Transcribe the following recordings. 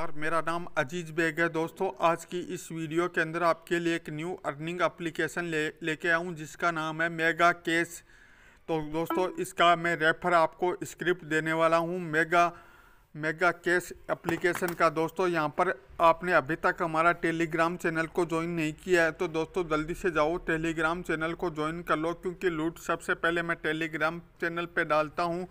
नमस्कार मेरा नाम अजीज बेग है दोस्तों आज की इस वीडियो के अंदर आपके लिए एक न्यू अर्निंग एप्लीकेशन ले लेके आऊँ जिसका नाम है मेगा केस तो दोस्तों इसका मैं रेफर आपको स्क्रिप्ट देने वाला हूँ मेगा मेगा केस एप्लीकेशन का दोस्तों यहाँ पर आपने अभी तक हमारा टेलीग्राम चैनल को ज्वाइन नहीं किया है तो दोस्तों जल्दी से जाओ टेलीग्राम चैनल को ज्वाइन कर लो क्योंकि लूट सबसे पहले मैं टेलीग्राम चैनल पर डालता हूँ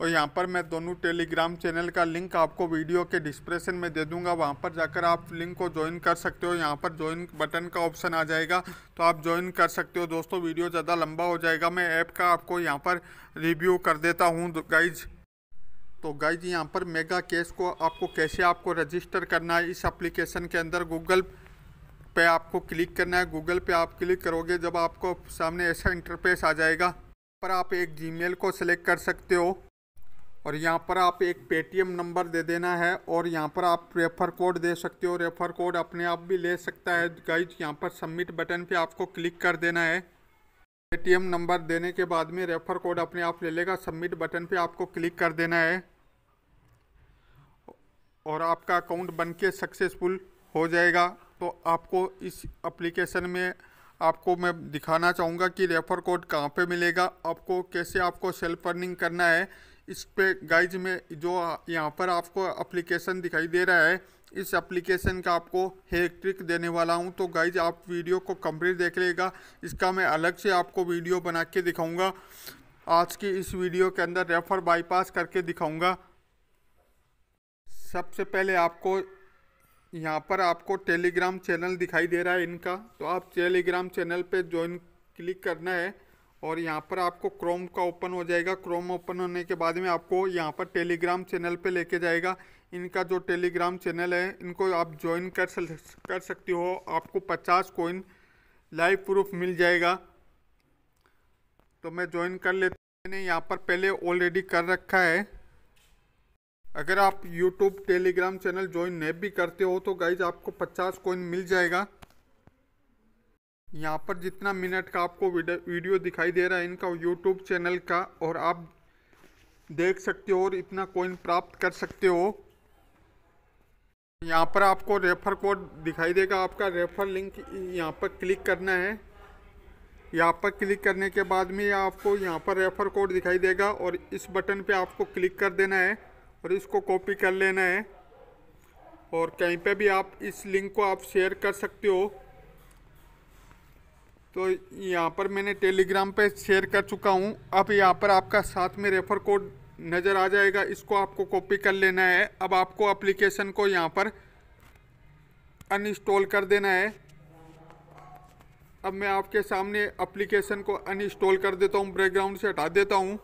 और यहाँ पर मैं दोनों टेलीग्राम चैनल का लिंक आपको वीडियो के डिस्क्रिप्शन में दे दूंगा वहाँ पर जाकर आप लिंक को ज्वाइन कर सकते हो यहाँ पर ज्वाइन बटन का ऑप्शन आ जाएगा तो आप ज्वाइन कर सकते हो दोस्तों वीडियो ज़्यादा लंबा हो जाएगा मैं ऐप का आपको यहाँ पर रिव्यू कर देता हूँ गाइज तो गाइज तो यहाँ पर मेगा कैश को आपको कैसे आपको रजिस्टर करना है इस अप्लीकेशन के अंदर गूगल पे आपको क्लिक करना है गूगल पे आप क्लिक करोगे जब आपको सामने ऐसा इंटरफेस आ जाएगा पर आप एक जीमेल को सिलेक्ट कर सकते हो और यहाँ पर आप एक पेटीएम नंबर दे देना है और यहाँ पर आप रेफर कोड दे सकते हो रेफर कोड अपने आप भी ले सकता है गाइज यहाँ पर सबमिट बटन पे आपको क्लिक कर देना है पेटीएम नंबर देने के बाद में रेफर कोड अपने आप ले लेगा सबमिट बटन पे आपको क्लिक कर देना है और आपका अकाउंट बन के सक्सेसफुल हो जाएगा तो आपको इस एप्लीकेशन में आपको मैं दिखाना चाहूँगा कि रेफर कोड कहाँ पे मिलेगा आपको कैसे आपको सेल्फ अर्निंग करना है इस पर गाइज में जो यहाँ पर आपको एप्लीकेशन दिखाई दे रहा है इस एप्लीकेशन का आपको हेक ट्रिक देने वाला हूँ तो गाइज आप वीडियो को कंप्लीट देख लेगा इसका मैं अलग से आपको वीडियो बना के दिखाऊँगा आज की इस वीडियो के अंदर रेफर बाईपास करके दिखाऊँगा सबसे पहले आपको यहाँ पर आपको टेलीग्राम चैनल दिखाई दे रहा है इनका तो आप टेलीग्राम चैनल पे ज्वाइन क्लिक करना है और यहाँ पर आपको क्रोम का ओपन हो जाएगा क्रोम ओपन होने के बाद में आपको यहाँ पर टेलीग्राम चैनल पे लेके जाएगा इनका जो टेलीग्राम चैनल है इनको आप ज्वाइन कर कर सकती हो आपको 50 कोइन लाइव प्रूफ मिल जाएगा तो मैं ज्वाइन कर लेता मैंने यहाँ पर पहले ऑलरेडी कर रखा है अगर आप यूट्यूब टेलीग्राम चैनल ज्वाइन नहीं भी करते हो तो गाइज आपको 50 कोइन मिल जाएगा यहाँ पर जितना मिनट का आपको वीडियो दिखाई दे रहा है इनका यूट्यूब चैनल का और आप देख सकते हो और इतना कोइन प्राप्त कर सकते हो यहाँ पर आपको रेफर कोड दिखाई देगा आपका रेफर लिंक यहाँ पर क्लिक करना है यहाँ पर क्लिक करने के बाद में आपको यहाँ पर रेफर कोड दिखाई देगा और इस बटन पे आपको क्लिक कर देना है और इसको कॉपी कर लेना है और कहीं पे भी आप इस लिंक को आप शेयर कर सकते हो तो यहाँ पर मैंने टेलीग्राम पे शेयर कर चुका हूँ अब यहाँ पर आपका साथ में रेफर कोड नज़र आ जाएगा इसको आपको कॉपी कर लेना है अब आपको एप्लीकेशन को यहाँ पर अनइंस्टॉल कर देना है अब मैं आपके सामने एप्लीकेशन को अनइंस्टॉल कर देता हूँ बैकग्राउंड से हटा देता हूँ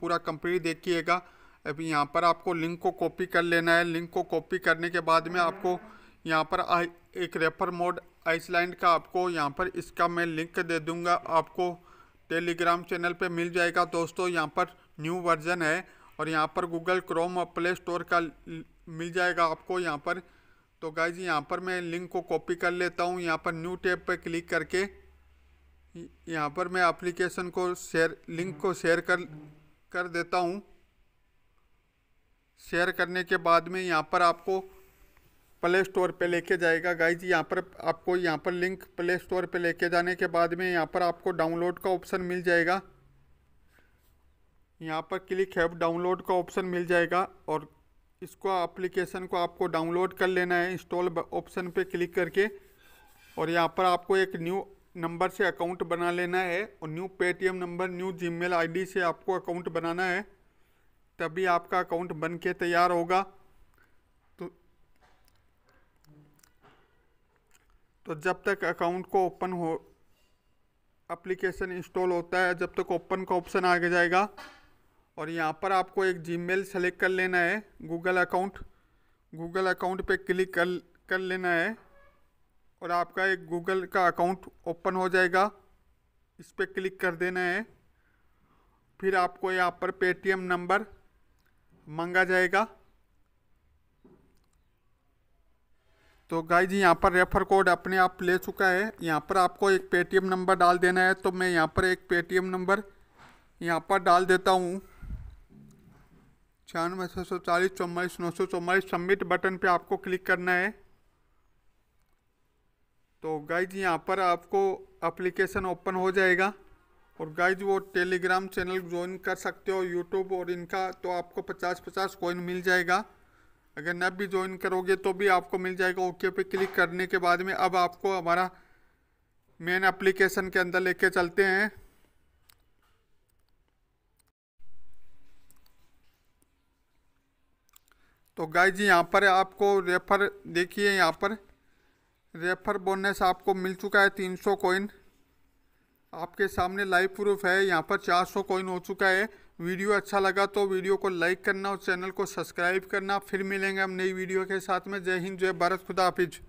पूरा कंप्लीट देखिएगा अब यहाँ पर आपको लिंक को कॉपी कर लेना है लिंक को कॉपी करने के बाद में आपको यहाँ पर एक रेफर मोड आइसलैंड का आपको यहाँ पर इसका मैं लिंक दे दूँगा आपको टेलीग्राम चैनल पे मिल जाएगा दोस्तों यहाँ पर न्यू वर्जन है और यहाँ पर गूगल क्रोम और प्ले स्टोर का मिल जाएगा आपको यहाँ पर तो जी यहाँ पर मैं लिंक को कॉपी कर लेता हूँ यहाँ पर न्यू टैब पर क्लिक करके यहाँ पर मैं एप्लीकेशन को शेयर लिंक को शेयर कर कर देता हूँ शेयर करने के बाद में यहाँ पर आपको प्ले स्टोर पे लेके जाएगा गाइज यहाँ पर आपको यहाँ पर लिंक प्ले स्टोर पे लेके जाने के बाद में यहाँ पर आपको डाउनलोड का ऑप्शन मिल जाएगा यहाँ पर क्लिक है डाउनलोड का ऑप्शन मिल जाएगा और इसको एप्लीकेशन को आपको डाउनलोड कर लेना है इंस्टॉल ऑप्शन पे क्लिक करके और यहाँ पर आपको एक न्यू नंबर से अकाउंट बना लेना है और new Paytm number new Gmail ID से आपको अकाउंट बनाना है तभी आपका अकाउंट बन के तैयार होगा तो जब तक अकाउंट को ओपन हो एप्लीकेशन इंस्टॉल होता है जब तक ओपन का ऑप्शन आगे जाएगा और यहाँ पर आपको एक जीमेल सेलेक्ट कर लेना है गूगल अकाउंट गूगल अकाउंट पे क्लिक कर कर लेना है और आपका एक गूगल का अकाउंट ओपन हो जाएगा इस पर क्लिक कर देना है फिर आपको यहाँ पर पेटीएम नंबर मंगा जाएगा तो गाइज यहाँ पर रेफ़र कोड अपने आप ले चुका है यहाँ पर आपको एक पेटीएम नंबर डाल देना है तो मैं यहाँ पर एक पेटीएम नंबर यहाँ पर डाल देता हूँ छियानवे छः सौ चालीस चौवालीस नौ सौ चौवालीस सबमिट बटन पे आपको क्लिक करना है तो गाइज यहाँ पर आपको एप्लीकेशन ओपन हो जाएगा और गाइज वो टेलीग्राम चैनल ज्वाइन कर सकते हो यूट्यूब और इनका तो आपको पचास पचास कोइन मिल जाएगा अगर नब भी ज्वाइन करोगे तो भी आपको मिल जाएगा ओके पे क्लिक करने के बाद में अब आपको हमारा मेन एप्लीकेशन के अंदर लेके चलते हैं तो गाय जी यहाँ पर आपको रेफर देखिए यहाँ पर रेफर बोनस आपको मिल चुका है तीन सौ कोइन आपके सामने लाइव प्रूफ है यहाँ पर चार सौ कोइन हो चुका है वीडियो अच्छा लगा तो वीडियो को लाइक करना और चैनल को सब्सक्राइब करना फिर मिलेंगे हम नई वीडियो के साथ में जय हिंद जय भारत खुदा हाफिज़